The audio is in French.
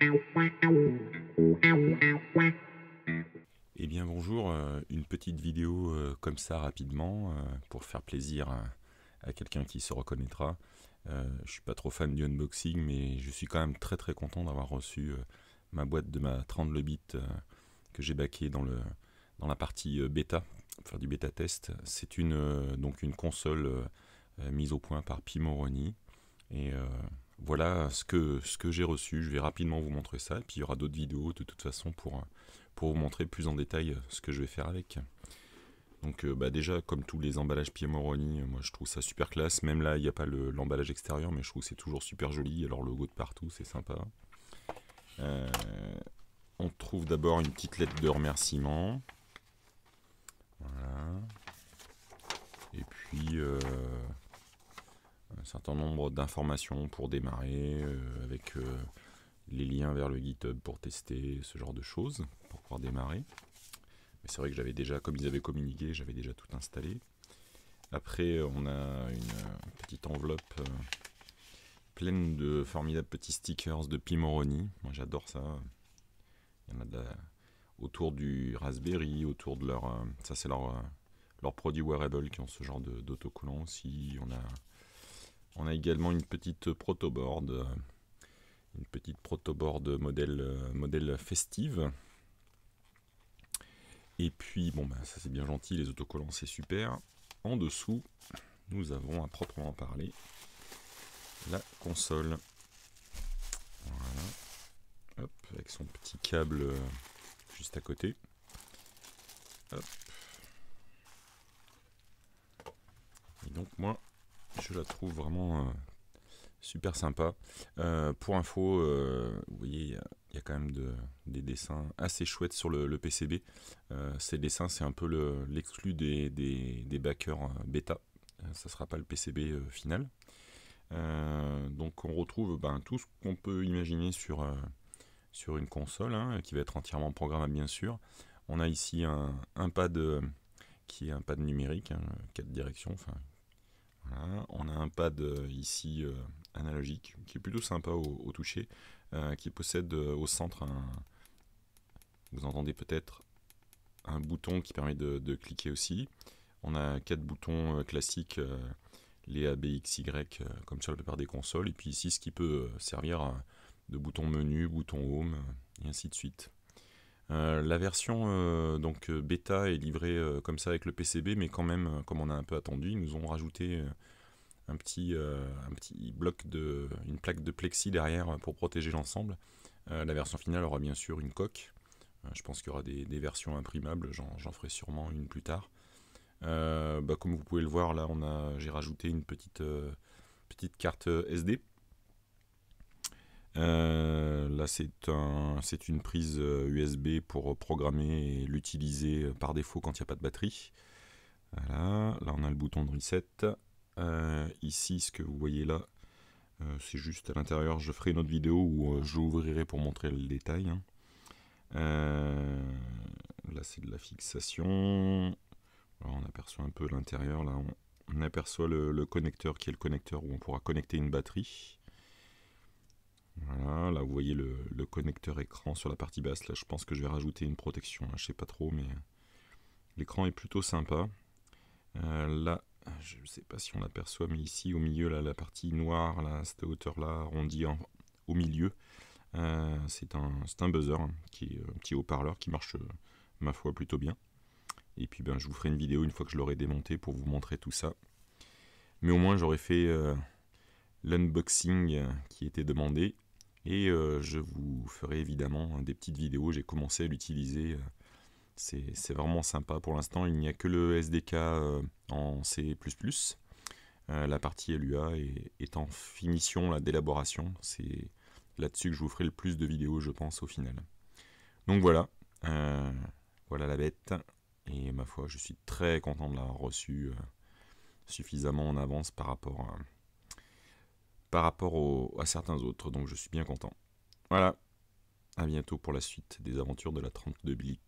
Et eh bien bonjour, euh, une petite vidéo euh, comme ça rapidement euh, pour faire plaisir à quelqu'un qui se reconnaîtra. Je suis pas trop fan du unboxing mais je suis quand même très très content d'avoir reçu ma boîte de ma 30 le que j'ai baqué dans, le, dans la partie bêta, faire du bêta test. C'est une, donc une console mise au point par Pimoroni. Et euh, voilà ce que, j'ai reçu. Je vais rapidement vous montrer ça. Et puis il y aura d'autres vidéos de toute façon pour, vous montrer plus en détail euh, ce que je vais faire avec. Donc euh, bah, déjà, comme tous les emballages Piemoroni, moi je trouve ça super classe. Même là, il n'y a pas l'emballage extérieur, mais je trouve que c'est toujours super joli. Alors le logo de partout, c'est sympa. on trouve d'abord une petite lettre de remerciement. un certain nombre d'informations pour démarrer, euh, avec euh, les liens vers le GitHub pour tester, ce genre de choses, pour pouvoir démarrer. Mais c'est vrai que j'avais déjà, comme ils avaient communiqué, j'avais déjà tout installé. Après, on a une petite enveloppe euh, pleine de formidables petits stickers de Pimoroni. Moi, j'adore ça. Il y en a autour du Raspberry, autour de leur... ça, c'est leur leur produit wearable qui ont ce genre d'autocollants aussi. On a on a également une petite protoboard, une petite protoboard modèle, modèle festive. Et puis, bon, ben ça c'est bien gentil, les autocollants c'est super. En dessous, nous avons à proprement parler la console. Voilà. avec son petit câble euh, juste à côté. Et donc moi, je la trouve vraiment euh, super sympa. Euh, pour info, euh, vous voyez, il y, a quand même de, des dessins assez chouettes sur le, PCB. ces dessins, c'est un peu l'exclu des, des, des, backers bêta. ça ne sera pas le PCB final. donc on retrouve ben, tout ce qu'on peut imaginer sur, une console, hein, qui va être entièrement programmable bien sûr. On a ici un, pad qui est un pad numérique, hein, 4 directions, enfin on a un pad euh, ici euh, analogique qui est plutôt sympa au, toucher, euh, qui possède au centre un. Vous entendez peut-être un bouton qui permet de, de, cliquer aussi. On a quatre boutons classiques, les A, B, X, Y, comme sur la plupart des consoles. Et puis ici, ce qui peut servir de bouton menu, bouton home, et ainsi de suite. Euh, la version euh, donc euh, bêta est livrée comme ça avec le PCB, mais quand même, comme on a un peu attendu, ils nous ont rajouté un petit, un petit bloc de, une plaque de plexi derrière pour protéger l'ensemble. la version finale aura bien sûr une coque. je pense qu'il y aura des, versions imprimables, j'en ferai sûrement une plus tard. Bah, comme vous pouvez le voir, là, on a, j'ai rajouté une petite, petite carte SD c'est une prise USB euh, pour programmer et l'utiliser euh, par défaut quand il n'y a pas de batterie. là on a le bouton de reset. Euh, ici, ce que vous voyez là, c'est juste à l'intérieur. Je ferai une autre vidéo où j'ouvrirai je pour montrer le détail. Hein. là, c'est de la fixation. on aperçoit un peu l'intérieur. Là, on, aperçoit le, connecteur qui est le connecteur où on pourra connecter une batterie là vous voyez le, connecteur écran sur la partie basse. Là je pense que je vais rajouter une protection, je hein, je sais pas trop, mais euh, l'écran est plutôt sympa. Euh, là, je ne sais pas si on l'aperçoit, mais ici au milieu, là, la partie noire, cette hauteur-là, arrondie au milieu, euh, c'est un, buzzer, hein, qui est un petit haut-parleur qui marche, ma foi, plutôt bien. Et puis ben, je vous ferai une vidéo une fois que je l'aurai démonté pour vous montrer tout ça. Mais au moins j'aurai fait l'unboxing qui était demandé. Et euh, je vous ferai évidemment hein, des petites vidéos. J'ai commencé à l'utiliser. Euh, c'est vraiment sympa. Pour l'instant, il n'y a que le SDK euh, en C++. la partie LUA est, en finition d'élaboration. C'est là-dessus que je vous ferai le plus de vidéos, je pense, au final. Donc voilà, voilà la bête. Et ma foi, je suis très content de l'avoir reçu suffisamment en avance par rapport à, par rapport à certains autres, donc je suis bien content. Voilà, à bientôt pour la suite des aventures de la 32 Billet.